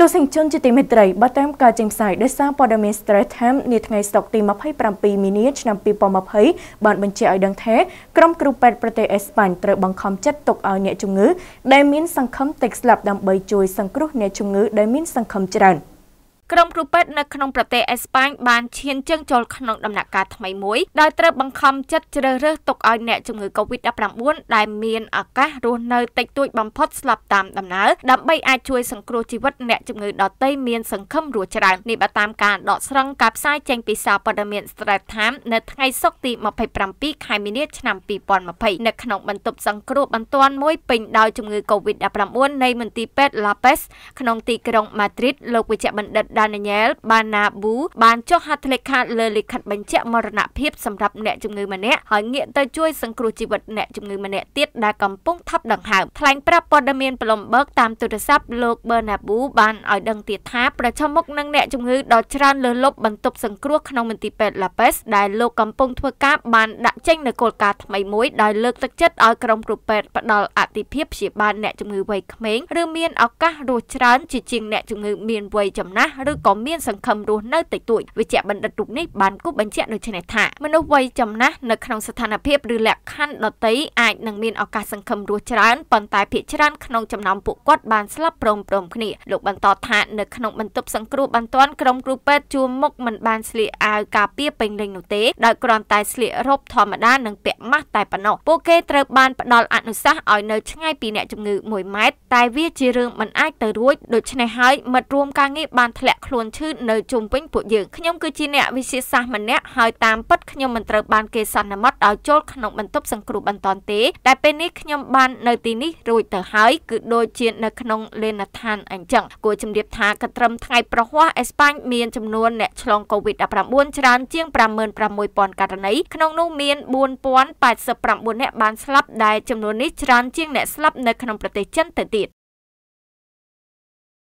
ទស្សនិកជនជាទីមេត្រីបើតាមការចេញផ្សាយដោយសារព័ត៌មាន Stress Time នាថ្ងៃសុក្រទី27មីនាឆ្នាំ2020បានបញ្ជាក់ឲ្យដឹងថាក្រុមគ្រូពេទ្យប្រទេសអេស្ប៉ាញត្រូវបង្ខំចិត្តទុកឲ្យអ្នកជំងឺដែលមានសង្ឃឹមតិចស្លាប់ដើម្បីជួយសង្គ្រោះអ្នកជំងឺដែលមានសង្ឃឹមច្រើន។ក្រុមគ្រូពេទ្យនៅក្នុងប្រទេសអេស្ប៉ាញបានឈានជើងចូលក្នុងដំណាក់កាលថ្មីមួយដោយត្រូវបង្ខំចិត្តជ្រើសរើសទុកឲ្យអ្នកជំងឺ Covid-19 ដែលមានឱកាសរស់នៅតិចតួចបំផុតស្លាប់តាមដំណើរដើម្បីអាចជួយសង្គ្រោះជីវិតអ្នកជំងឺដទៃមានសង្ឃឹមរស់ច្រើននេះបើតាមការដកស្រង់ការផ្សាយចេញពីសារព័ត៌មាន Straits Times នៅថ្ងៃសុក្រទី27ខែមីនាឆ្នាំ2020នៅក្នុងបន្ទប់សង្គ្រោះបន្ទាន់មួយពេញដោយជំងឺ Covid-19 នៃមន្ទីរពេទ្យ La Paz ក្នុងទីក្រុង Madrid លោកវេជ្ជបណ្ឌិតដានីញ៉ែលបាណាប៊ូបានចុះហត្ថលេខាលើលិខិតបញ្ជាក់មរណភាពសម្រាប់អ្នកជំងឺម្នាក់ហើយងាកទៅជួយសង្គ្រោះជីវិតអ្នកជំងឺម្នាក់ទៀតដែលកំពុងថាប់ដង្ហើមថ្លែងប្រាប់ព័ត៌មាន Bloomberg តាមទូរស័ព្ទលោកបាណាប៊ូបានឲ្យដឹងទៀតថាប្រឈមមុខនឹងអ្នកជំងឺដ៏ច្រើនលើសលប់បន្ទប់សង្គ្រោះក្នុងមន្ទីរពេទ្យ Lapes ដែលលោកកំពុងធ្វើការបានដាក់ចេញនូវគោលការណ៍ថ្មីមួយដោយលើកទឹកចិត្តឲ្យក្រុមគ្រូពេទ្យផ្ដល់អតិភិបព្យាបាលអ្នកជំងឺវ័យក្មេងឬមានឱកាសរស់ច្រើនជាជាងអ្នកជំងឺមានវ័យចំណាស់ឬក៏មានសង្ឃឹមរស់នៅតិចតួចវិជ្ជបណ្ឌិតរូបនេះបានគូបញ្ជាក់ដូចនេះថាមនុស្សវ័យចំណាស់នៅក្នុងស្ថានភាពឬលក្ខខណ្ឌដតីអាចនឹងមានឱកាសសង្ឃឹមរស់ច្រើនប៉ុន្តែភាគច្រើនក្នុងចំណោមពួកគាត់បានស្លាប់ព្រមព្រមគ្នាលោកបន្តថានៅក្នុងបន្ទប់សង្គ្រោះបន្ទាន់ក្រុមគ្រូពេទ្យជួមមុខមិនបានស្លៀកអាវការពារពេញលេញនោះទេដោយគ្រាន់តែស្លៀករ៉ូបធម្មតានិងពាក់ម៉ាស់តែប៉ុណ្ណោះពួកគេត្រូវបានផ្ដល់អនុសាសន៍ឲ្យនៅឆ្ងាយពីអ្នកជំងឺ1ម៉ែត្រតែវាជារឿងមិនអាចទៅរួចដូច្នេះហើយមិត្តរួមការងារបានធ្លាក់ក់ខ្លួនឈឺនៅជុំវិញពួកយើងខ្ញុំគឺជាអ្នកវិទ្យាសាស្ត្រម្នាក់ហើយតាមពិតខ្ញុំមិនត្រូវបានគេសន្និមត់ឲ្យចូលក្នុងបន្ទប់សង្គ្រោះបន្ទាន់ទេដែលពេលនេះខ្ញុំបាននៅទីនេះរួចទៅហើយគឺដូចជានៅក្នុងលេណឋានអញ្ចឹងគួរជំរាបថាកត្រឹមថ្ងៃប្រហ័សអេស្ប៉ាញ មានចំនួនអ្នកឆ្លង COVID-19 ច្រើនជាង56,000ករណីក្នុងនោះមាន4,089អ្នកបានស្លាប់ដែលចំនួននេះច្រើនជាងអ្នកស្លាប់នៅក្នុងប្រទេសចិនទៅទៀត